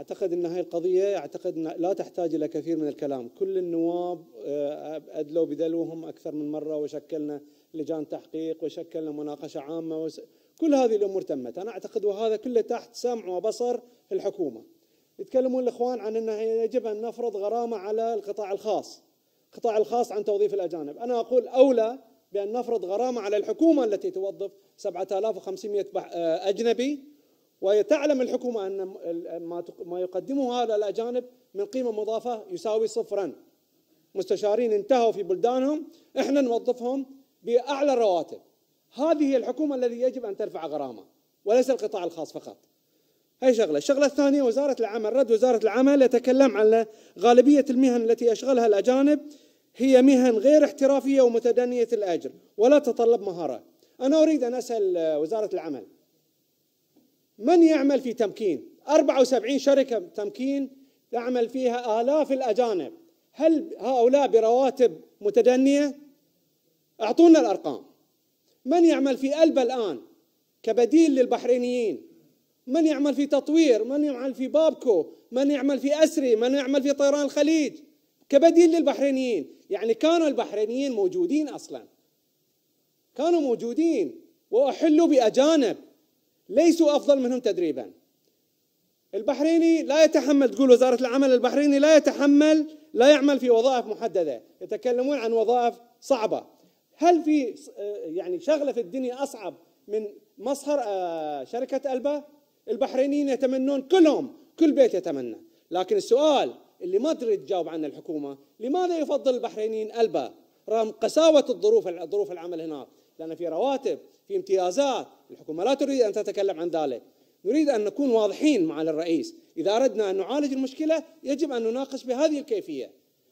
اعتقد ان هاي القضيه اعتقد إن لا تحتاج الى كثير من الكلام، كل النواب آه، ادلوا بدلوهم اكثر من مره وشكلنا لجان تحقيق وشكلنا مناقشه عامه وس... كل هذه الامور تمت، انا اعتقد وهذا كله تحت سمع وبصر الحكومه. يتكلمون الاخوان عن انه يجب ان نفرض غرامه على القطاع الخاص. القطاع الخاص عن توظيف الاجانب، انا اقول اولى بان نفرض غرامه على الحكومه التي توظف 7500 آه، اجنبي ويتعلم الحكومة أن ما يقدمه هذا الأجانب من قيمة مضافة يساوي صفرا مستشارين انتهوا في بلدانهم احنا نوظفهم بأعلى الرواتب هذه هي الحكومة التي يجب أن ترفع غرامة وليس القطاع الخاص فقط هي شغلة الشغلة الثانية وزارة العمل رد وزارة العمل يتكلم عن غالبية المهن التي يشغلها الأجانب هي مهن غير احترافية ومتدنية الأجر ولا تتطلب مهارة أنا أريد أن أسأل وزارة العمل من يعمل في تمكين 74 شركة تمكين تعمل فيها آلاف الأجانب هل هؤلاء برواتب متدنية أعطونا الأرقام من يعمل في ألبا الآن كبديل للبحرينيين من يعمل في تطوير من يعمل في بابكو من يعمل في أسري من يعمل في طيران الخليج كبديل للبحرينيين يعني كانوا البحرينيين موجودين أصلا كانوا موجودين وأحلوا بأجانب ليسوا أفضل منهم تدريبا البحريني لا يتحمل تقول وزارة العمل البحريني لا يتحمل لا يعمل في وظائف محددة يتكلمون عن وظائف صعبة هل في آه، يعني شغلة في الدنيا أصعب من مصهر آه، شركة ألبا البحرينيين يتمنون كلهم كل بيت يتمنى لكن السؤال اللي ما تريد تجاوب عنه الحكومة لماذا يفضل البحرينيين ألبا رغم قساوه الظروف ظروف العمل هناك لان في رواتب في امتيازات الحكومه لا تريد ان تتكلم عن ذلك نريد ان نكون واضحين مع الرئيس اذا اردنا ان نعالج المشكله يجب ان نناقش بهذه الكيفيه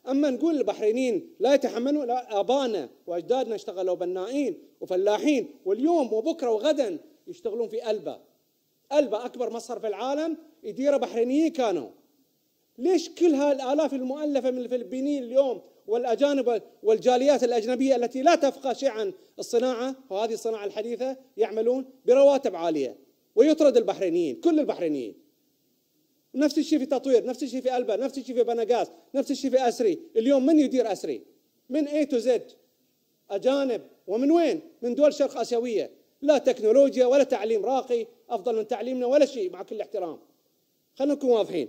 اما نقول البحرينيين لا يتحملون لا ابانا واجدادنا اشتغلوا بنائين وفلاحين واليوم وبكره وغدا يشتغلون في البا البا اكبر مصر في العالم يديره بحرينيين كانوا ليش كل هالالاف المؤلفه من الفلبينيين اليوم والأجانب والجاليات الأجنبية التي لا تفقه شيء عن الصناعة وهذه الصناعة الحديثة يعملون برواتب عالية ويطرد البحرينيين كل البحرينيين نفس الشيء في تطوير نفس الشيء في ألبا نفس الشيء في بنغاز نفس الشيء في أسري اليوم من يدير أسري من A to Z أجانب ومن وين من دول شرق آسيوية لا تكنولوجيا ولا تعليم راقي أفضل من تعليمنا ولا شيء مع كل احترام خلينا نكون واضحين